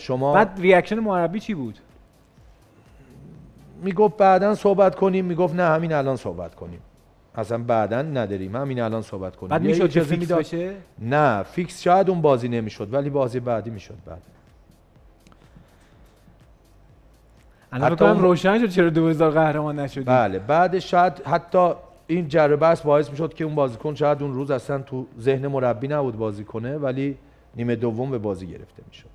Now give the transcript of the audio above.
شما بعد ریاکشن مربی چی بود میگفت بعدا صحبت کنیم میگفت نه همین الان صحبت کنیم اصلا بعدا نداریم همین الان صحبت کنیم بعد میشد که فیکس نه فیکس شاید اون بازی نمیشد ولی بازی بعدی میشد بعد الان هم روشن شد چرا 2000 قهرمان نشدی بله بعد شاید حتی این جره بحث باعث میشد که اون بازیکن شاید اون روز اصلا تو ذهن مربی نبود بازی کنه ولی نیمه دوم به بازی گرفته میشد